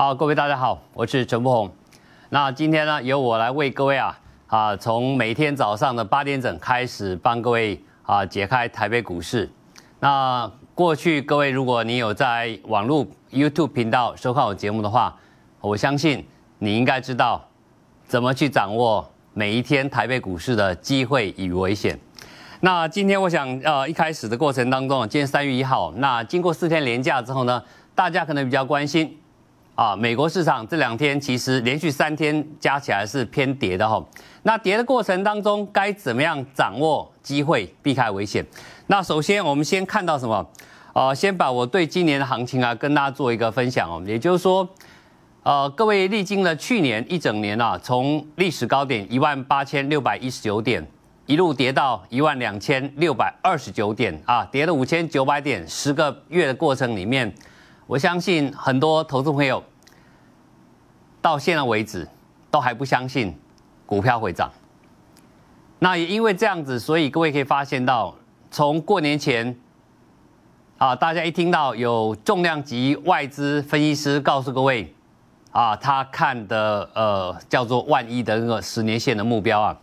好，各位大家好，我是陈柏宏。那今天呢，由我来为各位啊啊，从每天早上的八点整开始，帮各位啊解开台北股市。那过去各位，如果你有在网络 YouTube 频道收看我节目的话，我相信你应该知道怎么去掌握每一天台北股市的机会与危险。那今天我想，呃，一开始的过程当中，今天三月一号，那经过四天连假之后呢，大家可能比较关心。啊，美国市场这两天其实连续三天加起来是偏跌的哈。那跌的过程当中，该怎么样掌握机会、避开危险？那首先，我们先看到什么？呃，先把我对今年的行情啊，跟大家做一个分享哦。也就是说，呃，各位历经了去年一整年啊，从历史高点一万八千六百一十九点，一路跌到一万两千六百二十九点啊，跌了五千九百点，十个月的过程里面，我相信很多投资朋友。到现在为止，都还不相信股票会涨。那也因为这样子，所以各位可以发现到，从过年前，啊，大家一听到有重量级外资分析师告诉各位，啊，他看的呃叫做万亿的那个十年线的目标啊，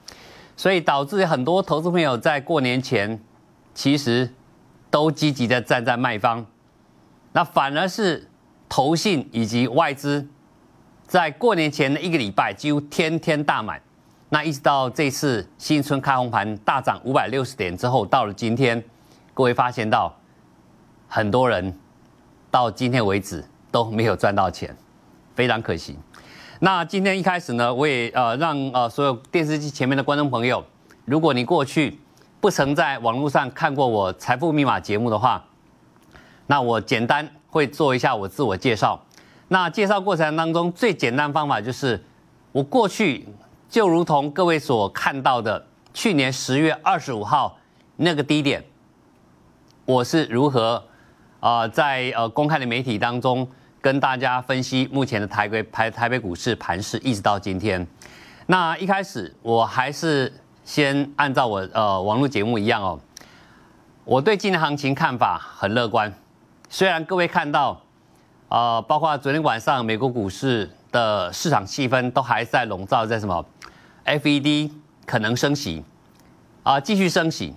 所以导致很多投资朋友在过年前，其实都积极的站在卖方，那反而是投信以及外资。在过年前的一个礼拜，几乎天天大买，那一直到这次新春开红盘大涨五百六十点之后，到了今天，各位发现到，很多人到今天为止都没有赚到钱，非常可惜。那今天一开始呢，我也呃让呃所有电视机前面的观众朋友，如果你过去不曾在网络上看过我《财富密码》节目的话，那我简单会做一下我自我介绍。那介绍过程当中最简单方法就是，我过去就如同各位所看到的，去年十月二十五号那个低点，我是如何啊在呃公开的媒体当中跟大家分析目前的台规台台北股市盘势，一直到今天。那一开始我还是先按照我呃网络节目一样哦，我对今年行情看法很乐观，虽然各位看到。啊，包括昨天晚上美国股市的市场气氛都还在笼罩在什么？FED 可能升息啊，继续升息，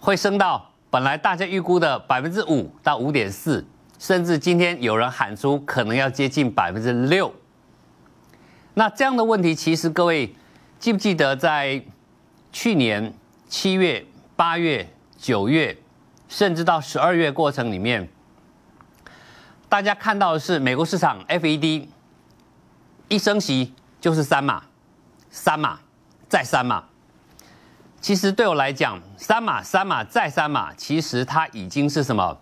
会升到本来大家预估的百分之五到五点四，甚至今天有人喊出可能要接近百分之六。那这样的问题，其实各位记不记得在去年七月、八月、九月，甚至到十二月过程里面？大家看到的是美国市场 FED，一升息就是三码，三码再三码。其实对我来讲，三码三码再三码，其实它已经是什么？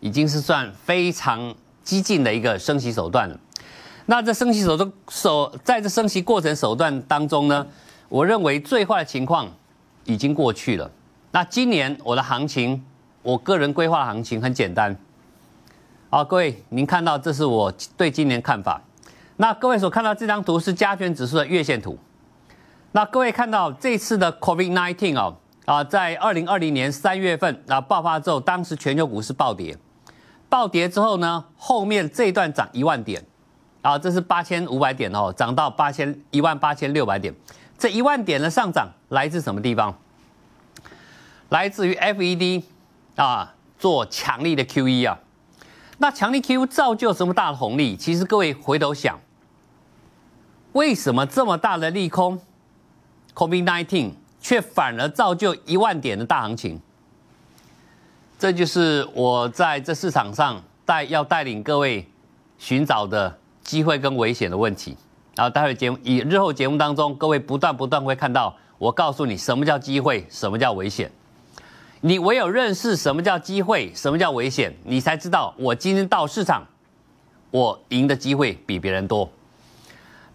已经是算非常激进的一个升息手段了。那这升息手段手在这升息过程手段当中呢，我认为最坏的情况已经过去了。那今年我的行情，我个人规划行情很简单。好，各位，您看到这是我对今年看法。那各位所看到这张图是加权指数的月线图。那各位看到这次的 COVID-19 啊啊，在二零二零年三月份啊爆发之后，当时全球股市暴跌。暴跌之后呢，后面这一段涨一万点啊，这是八千五百点哦，涨到八千一万八千六百点。这一万点的上涨来自什么地方？来自于 FED 啊做强力的 QE 啊。那强力 Q 造就什么大的红利？其实各位回头想，为什么这么大的利空，COVID-19 却反而造就一万点的大行情？这就是我在这市场上带要带领各位寻找的机会跟危险的问题。然后待会节目以日后节目当中，各位不断不断会看到，我告诉你什么叫机会，什么叫危险。你唯有认识什么叫机会，什么叫危险，你才知道我今天到市场，我赢的机会比别人多。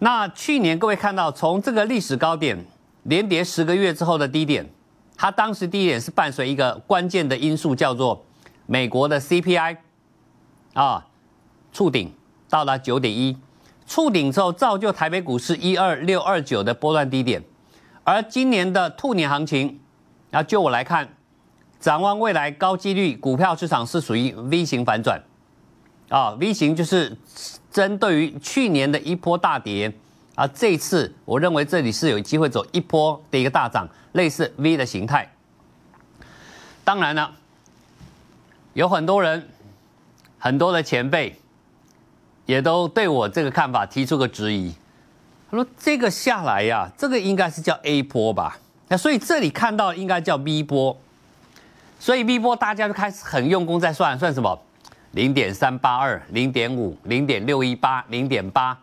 那去年各位看到，从这个历史高点连跌十个月之后的低点，它当时低点是伴随一个关键的因素，叫做美国的 CPI，啊，触顶到达九点一，触顶之后造就台北股市一二六二九的波段低点，而今年的兔年行情，啊，就我来看。展望未来，高几率股票市场是属于 V 型反转，啊，V 型就是针对于去年的一波大跌，啊，这次我认为这里是有机会走一波的一个大涨，类似 V 的形态。当然了，有很多人，很多的前辈，也都对我这个看法提出个质疑，他说这个下来呀，这个应该是叫 A 波吧，那所以这里看到应该叫 V 波。所以微波大家就开始很用功在算，算什么？零点三八二、零点五、零点六一八、零点八，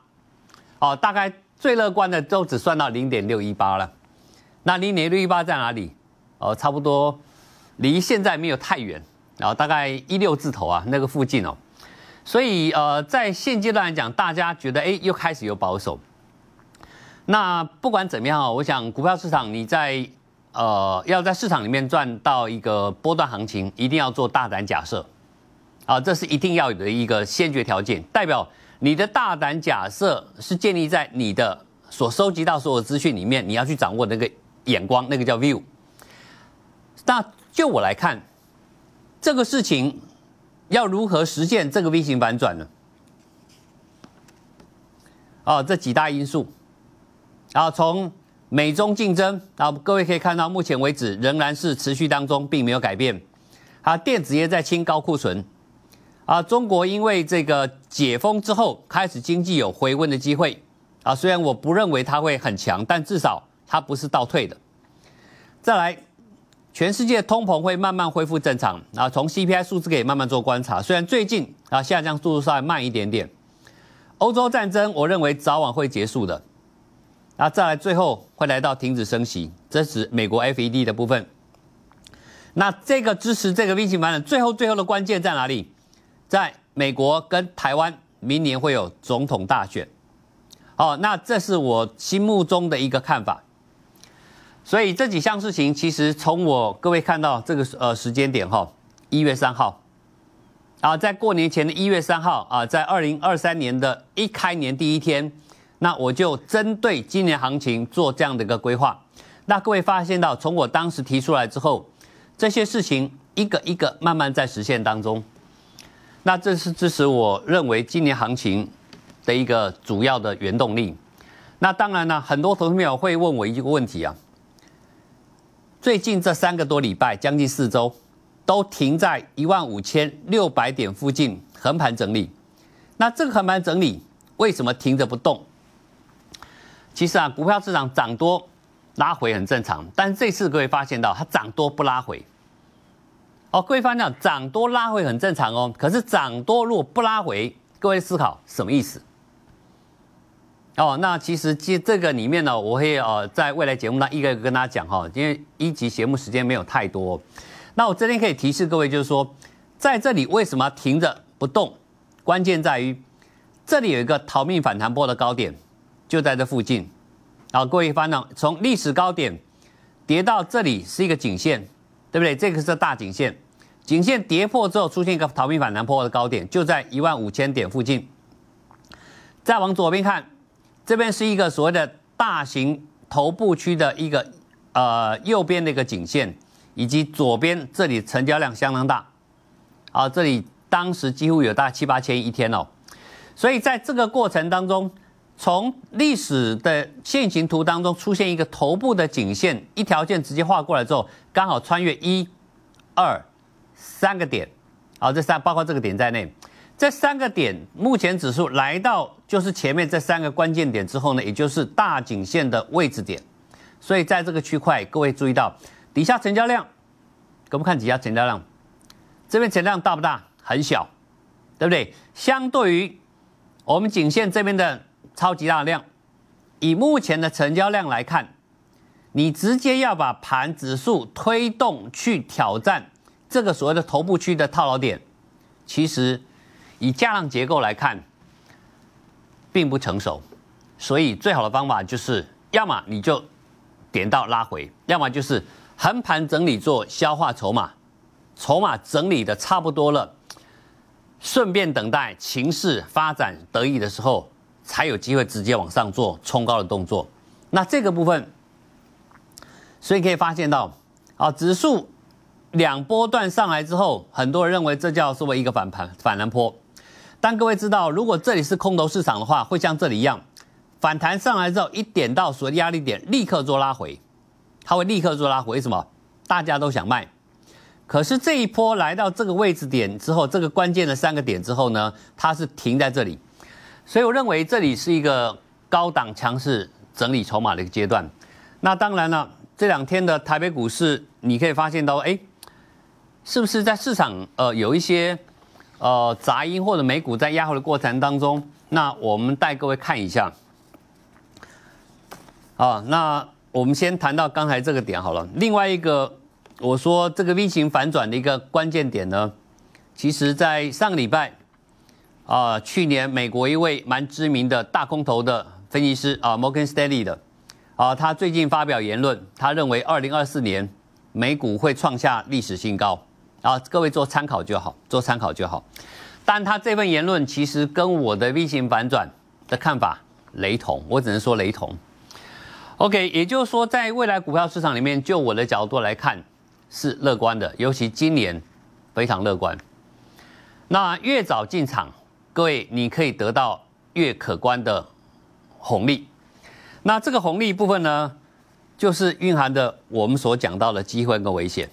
哦，大概最乐观的都只算到零点六一八了。那零点六一八在哪里？哦，差不多离现在没有太远，然后大概一六字头啊，那个附近哦。所以呃，在现阶段来讲，大家觉得哎，又开始有保守。那不管怎么样，我想股票市场你在。呃，要在市场里面赚到一个波段行情，一定要做大胆假设，啊，这是一定要有的一个先决条件，代表你的大胆假设是建立在你的所收集到所有资讯里面，你要去掌握那个眼光，那个叫 view。那就我来看，这个事情要如何实现这个 V 型反转呢？啊，这几大因素，然后从。美中竞争，啊，各位可以看到，目前为止仍然是持续当中，并没有改变。啊，电子业在清高库存，啊，中国因为这个解封之后，开始经济有回温的机会，啊，虽然我不认为它会很强，但至少它不是倒退的。再来，全世界通膨会慢慢恢复正常，啊，从 CPI 数字可以慢慢做观察。虽然最近啊下降速度稍微慢一点点，欧洲战争，我认为早晚会结束的。那再来，最后会来到停止升息，这是美国 FED 的部分。那这个支持这个疫情反转，最后最后的关键在哪里？在美国跟台湾，明年会有总统大选。哦，那这是我心目中的一个看法。所以这几项事情，其实从我各位看到这个呃时间点哈，一月三号啊，在过年前的一月三号啊，在二零二三年的一开年第一天。那我就针对今年行情做这样的一个规划。那各位发现到，从我当时提出来之后，这些事情一个一个慢慢在实现当中。那这是支持我认为今年行情的一个主要的原动力。那当然呢，很多同学会问我一个问题啊：最近这三个多礼拜，将近四周，都停在一万五千六百点附近横盘整理。那这个横盘整理为什么停着不动？其实啊，股票市场涨多拉回很正常，但是这次各位发现到它涨多不拉回哦，各位发现涨多拉回很正常哦，可是涨多如果不拉回，各位思考什么意思哦？那其实这这个里面呢，我会呃在未来节目呢一个一个跟大家讲哈，因为一集节目时间没有太多。那我这边可以提示各位，就是说在这里为什么停着不动？关键在于这里有一个逃命反弹波的高点。就在这附近，好，各位观呢，从历史高点跌到这里是一个颈线，对不对？这个是大颈线，颈线跌破之后出现一个逃命反弹破的高点，就在一万五千点附近。再往左边看，这边是一个所谓的大型头部区的一个呃右边的一个颈线，以及左边这里成交量相当大，啊，这里当时几乎有大七八千一天哦，所以在这个过程当中。从历史的线形图当中出现一个头部的颈线，一条线直接画过来之后，刚好穿越一、二、三个点，好，这三包括这个点在内，这三个点目前指数来到就是前面这三个关键点之后呢，也就是大颈线的位置点，所以在这个区块，各位注意到底下成交量，我们看底下成交量，这边成交量大不大？很小，对不对？相对于我们颈线这边的。超级大量，以目前的成交量来看，你直接要把盘指数推动去挑战这个所谓的头部区的套牢点，其实以价量结构来看，并不成熟。所以最好的方法就是，要么你就点到拉回，要么就是横盘整理做消化筹码，筹码整理的差不多了，顺便等待情势发展得意的时候。才有机会直接往上做冲高的动作。那这个部分，所以可以发现到，啊，指数两波段上来之后，很多人认为这叫所谓一个反盘、反弹波。但各位知道，如果这里是空头市场的话，会像这里一样，反弹上来之后一点到所谓压力点，立刻做拉回。它会立刻做拉回，为什么？大家都想卖，可是这一波来到这个位置点之后，这个关键的三个点之后呢，它是停在这里。所以我认为这里是一个高档强势整理筹码的一个阶段。那当然了，这两天的台北股市，你可以发现到，哎，是不是在市场呃有一些呃杂音或者美股在压后的过程当中？那我们带各位看一下。啊，那我们先谈到刚才这个点好了。另外一个，我说这个 V 型反转的一个关键点呢，其实，在上个礼拜。啊，去年美国一位蛮知名的大空头的分析师啊，摩根斯丹利的啊，他最近发表言论，他认为二零二四年美股会创下历史新高啊，各位做参考就好，做参考就好。但他这份言论其实跟我的 V 型反转的看法雷同，我只能说雷同。OK，也就是说，在未来股票市场里面，就我的角度来看是乐观的，尤其今年非常乐观。那越早进场。各位，你可以得到越可观的红利。那这个红利部分呢，就是蕴含的我们所讲到的机会跟危险。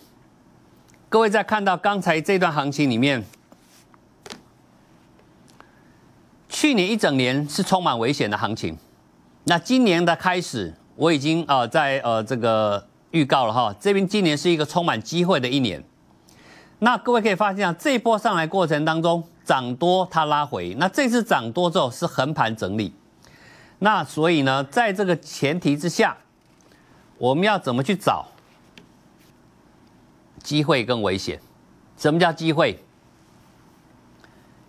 各位在看到刚才这段行情里面，去年一整年是充满危险的行情。那今年的开始，我已经啊在呃这个预告了哈，这边今年是一个充满机会的一年。那各位可以发现啊，这一波上来过程当中。涨多它拉回，那这次涨多之后是横盘整理，那所以呢，在这个前提之下，我们要怎么去找机会更危险？什么叫机会？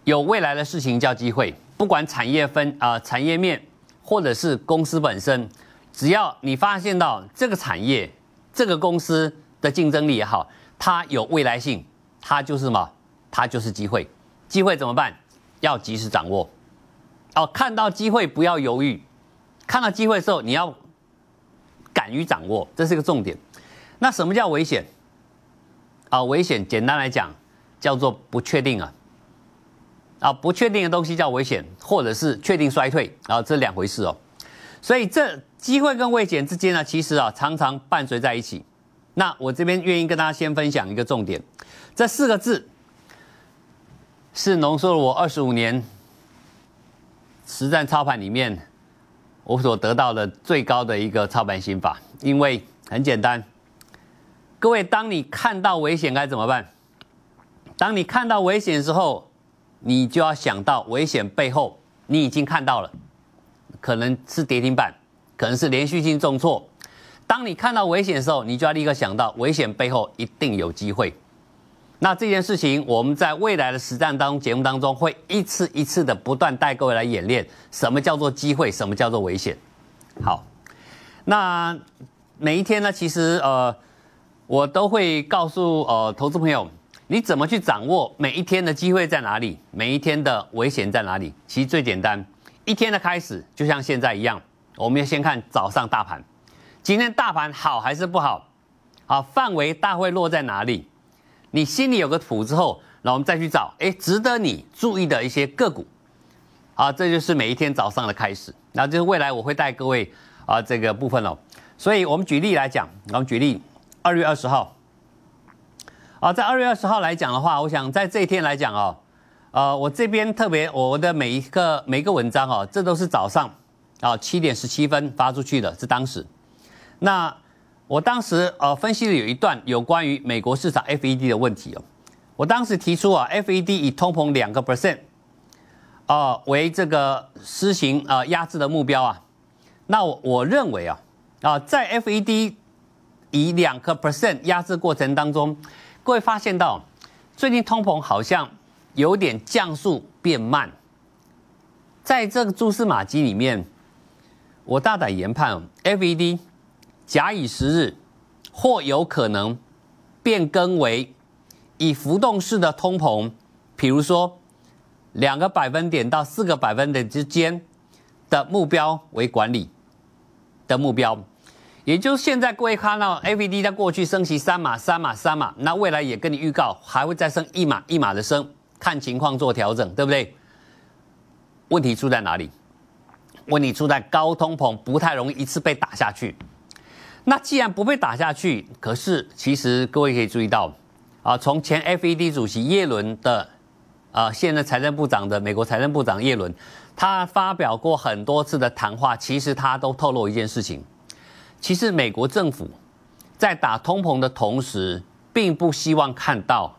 有未来的事情叫机会，不管产业分啊产业面，或者是公司本身，只要你发现到这个产业、这个公司的竞争力也好，它有未来性，它就是什么？它就是机会。机会怎么办？要及时掌握哦。看到机会不要犹豫，看到机会的时候你要敢于掌握，这是一个重点。那什么叫危险？啊，危险简单来讲叫做不确定啊。啊，不确定的东西叫危险，或者是确定衰退啊，这两回事哦。所以这机会跟危险之间呢，其实啊常常伴随在一起。那我这边愿意跟大家先分享一个重点，这四个字。是浓缩了我二十五年实战操盘里面我所得到的最高的一个操盘心法，因为很简单，各位，当你看到危险该怎么办？当你看到危险时候，你就要想到危险背后，你已经看到了，可能是跌停板，可能是连续性重挫。当你看到危险的时候，你就要立刻想到危险背后一定有机会。那这件事情，我们在未来的实战当中、节目当中，会一次一次的不断带各位来演练，什么叫做机会，什么叫做危险。好，那每一天呢，其实呃，我都会告诉呃投资朋友，你怎么去掌握每一天的机会在哪里，每一天的危险在哪里？其实最简单，一天的开始就像现在一样，我们要先看早上大盘，今天大盘好还是不好？好，范围大会落在哪里？你心里有个谱之后，那我们再去找，哎，值得你注意的一些个股。好，这就是每一天早上的开始。那就是未来我会带各位啊，这个部分哦。所以我们举例来讲，我们举例二月二十号。啊，在二月二十号来讲的话，我想在这一天来讲哦，呃，我这边特别，我的每一个每个文章哦，这都是早上啊七点十七分发出去的，是当时。那我当时呃分析了有一段有关于美国市场 FED 的问题哦，我当时提出啊 FED 以通膨两个 percent 啊为这个施行呃压制的目标啊，那我我认为啊啊在 FED 以两个 percent 压制过程当中，各位发现到最近通膨好像有点降速变慢，在这个蛛丝马迹里面，我大胆研判 FED。假以时日，或有可能变更为以浮动式的通膨，比如说两个百分点到四个百分点之间的目标为管理的目标，也就是现在各位看到 a V D 在过去升息三码、三码、三码，那未来也跟你预告还会再升一码、一码的升，看情况做调整，对不对？问题出在哪里？问题出在高通膨不太容易一次被打下去。那既然不被打下去，可是其实各位可以注意到，啊，从前 FED 主席耶伦的，啊，现任财政部长的美国财政部长耶伦，他发表过很多次的谈话，其实他都透露一件事情，其实美国政府在打通膨的同时，并不希望看到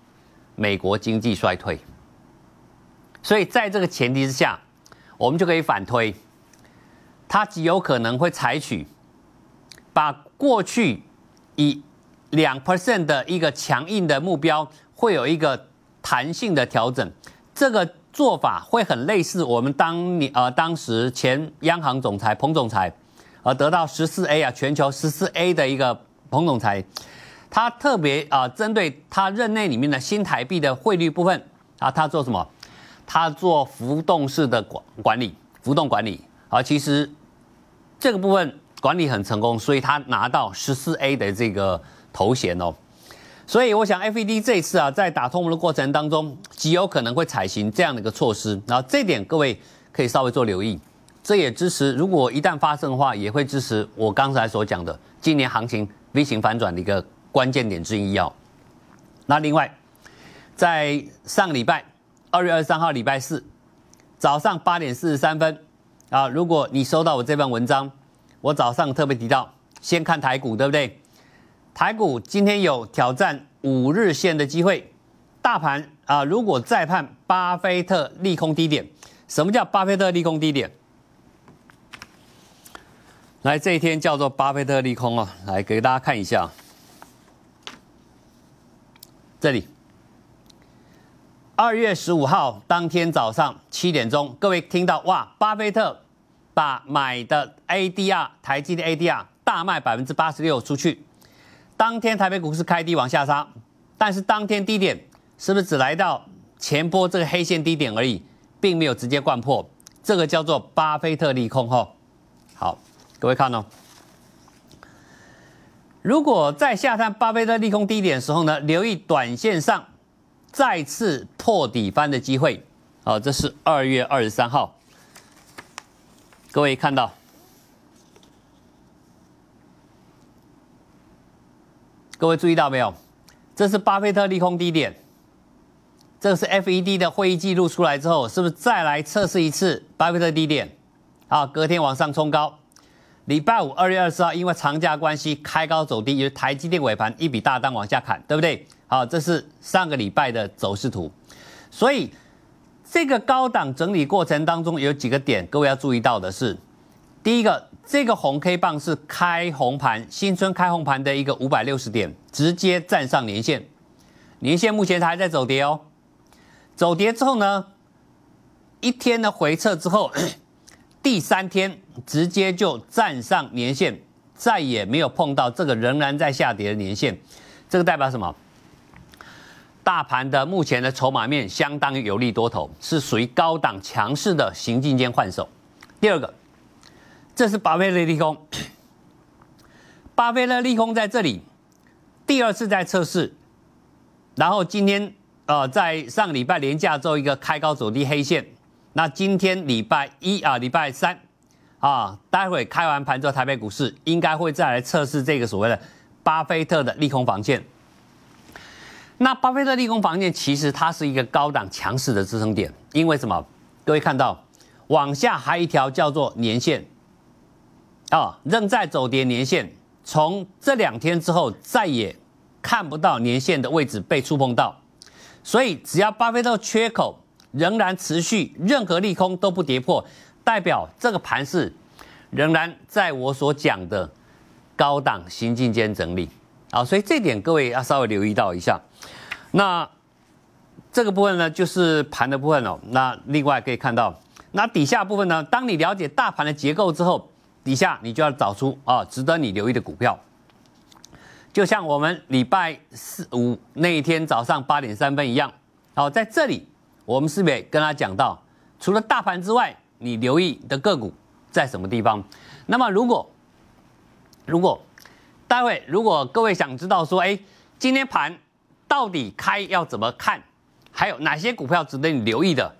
美国经济衰退，所以在这个前提之下，我们就可以反推，他极有可能会采取。把过去以两 percent 的一个强硬的目标，会有一个弹性的调整，这个做法会很类似我们当年呃当时前央行总裁彭总裁，而得到十四 A 啊全球十四 A 的一个彭总裁，他特别啊针对他任内里面的新台币的汇率部分啊他做什么？他做浮动式的管管理，浮动管理，而其实这个部分。管理很成功，所以他拿到十四 A 的这个头衔哦。所以我想，FED 这一次啊，在打通的过程当中，极有可能会采行这样的一个措施。然后这点各位可以稍微做留意。这也支持，如果一旦发生的话，也会支持我刚才所讲的今年行情 V 型反转的一个关键点之一哦。那另外，在上个礼拜二月二十三号礼拜四早上八点四十三分啊，如果你收到我这篇文章。我早上特别提到，先看台股，对不对？台股今天有挑战五日线的机会，大盘啊，如果再判巴菲特利空低点，什么叫巴菲特利空低点？来，这一天叫做巴菲特利空哦，来给大家看一下，这里二月十五号当天早上七点钟，各位听到哇，巴菲特。把买的 ADR 台积的 ADR 大卖百分之八十六出去，当天台北股市开低往下杀，但是当天低点是不是只来到前波这个黑线低点而已，并没有直接贯破，这个叫做巴菲特利空哈。好，各位看哦，如果在下探巴菲特利空低点时候呢，留意短线上再次破底翻的机会。好，这是二月二十三号。各位看到，各位注意到没有？这是巴菲特利空低点，这个是 FED 的会议记录出来之后，是不是再来测试一次巴菲特低点？好，隔天往上冲高。礼拜五二月二十号，因为长假关系开高走低，因为台积电尾盘一笔大单往下砍，对不对？好，这是上个礼拜的走势图，所以。这个高档整理过程当中有几个点，各位要注意到的是，第一个，这个红 K 棒是开红盘，新春开红盘的一个五百六十点，直接站上年线，年线目前它还在走跌哦，走跌之后呢，一天的回撤之后，第三天直接就站上年线，再也没有碰到这个仍然在下跌的年线，这个代表什么？大盘的目前的筹码面相当有利多头，是属于高档强势的行进间换手。第二个，这是巴菲特利空，巴菲特利空在这里第二次在测试，然后今天啊，在上礼拜连假做一个开高走低黑线，那今天礼拜一啊，礼拜三啊，待会开完盘之后，台北股市应该会再来测试这个所谓的巴菲特的利空防线。那巴菲特利空防线其实它是一个高档强势的支撑点，因为什么？各位看到往下还有一条叫做年线啊，仍在走跌年线，从这两天之后再也看不到年线的位置被触碰到，所以只要巴菲特缺口仍然持续，任何利空都不跌破，代表这个盘势仍然在我所讲的高档行进间整理。啊，所以这点各位要稍微留意到一下，那这个部分呢就是盘的部分了。那另外可以看到，那底下部分呢，当你了解大盘的结构之后，底下你就要找出啊值得你留意的股票。就像我们礼拜四五那一天早上八点三分一样，好，在这里我们是不是也跟他讲到，除了大盘之外，你留意的个股在什么地方？那么如果如果待会如果各位想知道说，哎，今天盘到底开要怎么看，还有哪些股票值得你留意的，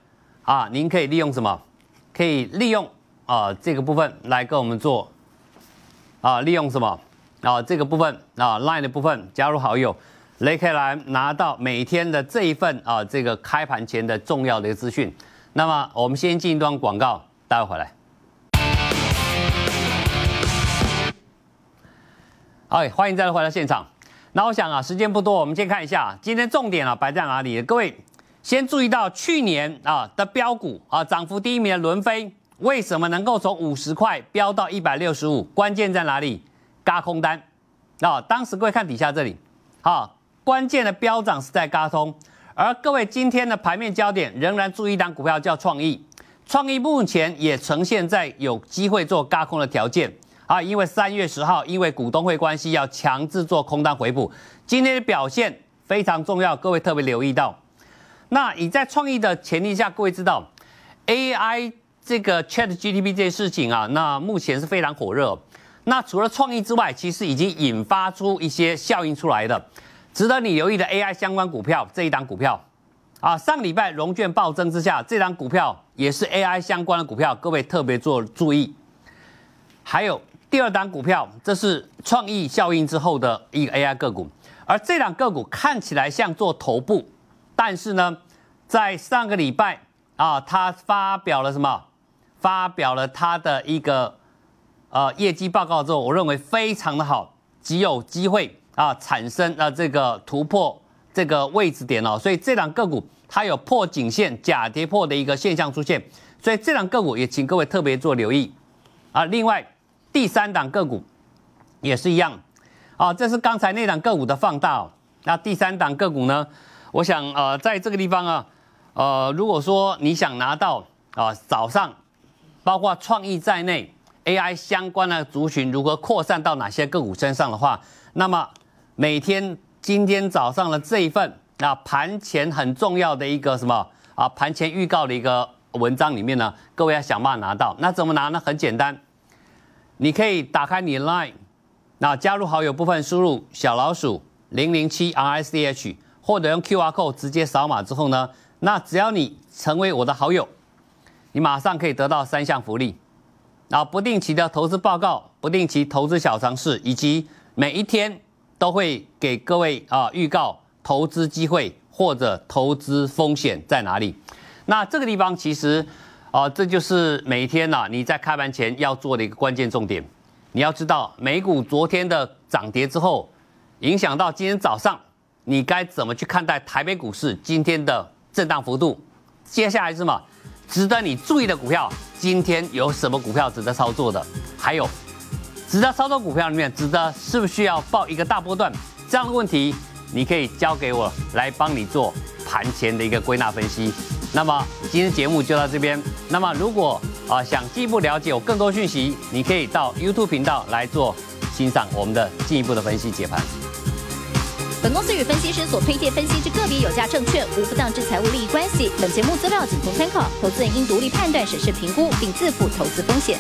啊，您可以利用什么？可以利用啊这个部分来跟我们做，啊，利用什么啊这个部分啊 line 的部分加入好友，雷克兰拿到每天的这一份啊这个开盘前的重要的一个资讯。那么我们先进一段广告，待会回来。哎，欢迎再度回到现场。那我想啊，时间不多，我们先看一下今天重点啊摆在哪里。各位先注意到去年啊的标股啊涨幅第一名的伦飞，为什么能够从五十块飙到一百六十五？关键在哪里？加空单。那当时各位看底下这里，好，关键的飙涨是在加空。而各位今天的盘面焦点仍然注意一档股票叫创意，创意目前也呈现在有机会做加空的条件。啊，因为三月十号，因为股东会关系要强制做空单回补，今天的表现非常重要，各位特别留意到。那已在创意的前提下，各位知道，AI 这个 ChatGPT 这件事情啊，那目前是非常火热。那除了创意之外，其实已经引发出一些效应出来的，值得你留意的 AI 相关股票这一档股票啊，上礼拜融券暴增之下，这张股票也是 AI 相关的股票，各位特别做注意，还有。第二档股票，这是创意效应之后的一个 AI 个股，而这档个股看起来像做头部，但是呢，在上个礼拜啊，它发表了什么？发表了它的一个呃业绩报告之后，我认为非常的好，极有机会啊产生啊这个突破这个位置点哦，所以这档个股它有破颈线假跌破的一个现象出现，所以这档个股也请各位特别做留意啊，另外。第三档个股也是一样啊，这是刚才那档个股的放大。那第三档个股呢？我想呃，在这个地方啊，呃，如果说你想拿到啊，早上包括创意在内 AI 相关的族群如何扩散到哪些个股身上的话，那么每天今天早上的这一份啊，盘前很重要的一个什么啊？盘前预告的一个文章里面呢，各位要想办法拿到。那怎么拿呢？很简单。你可以打开你 Line，那加入好友部分输入小老鼠零零七 RSDH，或者用 QR code 直接扫码之后呢，那只要你成为我的好友，你马上可以得到三项福利，啊，不定期的投资报告，不定期投资小尝试，以及每一天都会给各位啊预告投资机会或者投资风险在哪里。那这个地方其实。哦，这就是每天呐，你在开盘前要做的一个关键重点。你要知道，美股昨天的涨跌之后，影响到今天早上，你该怎么去看待台北股市今天的震荡幅度？接下来是什么值得你注意的股票？今天有什么股票值得操作的？还有，值得操作股票里面值得是不是需要报一个大波段这样的问题？你可以交给我来帮你做盘前的一个归纳分析。那么，今天节目就到这边。那么，如果啊想进一步了解更多讯息，你可以到 YouTube 频道来做欣赏我们的进一步的分析解盘。本公司与分析师所推荐分析之个别有价证券无不当之财务利益关系。本节目资料仅供参考，投资人应独立判断、审视、评估，并自负投资风险。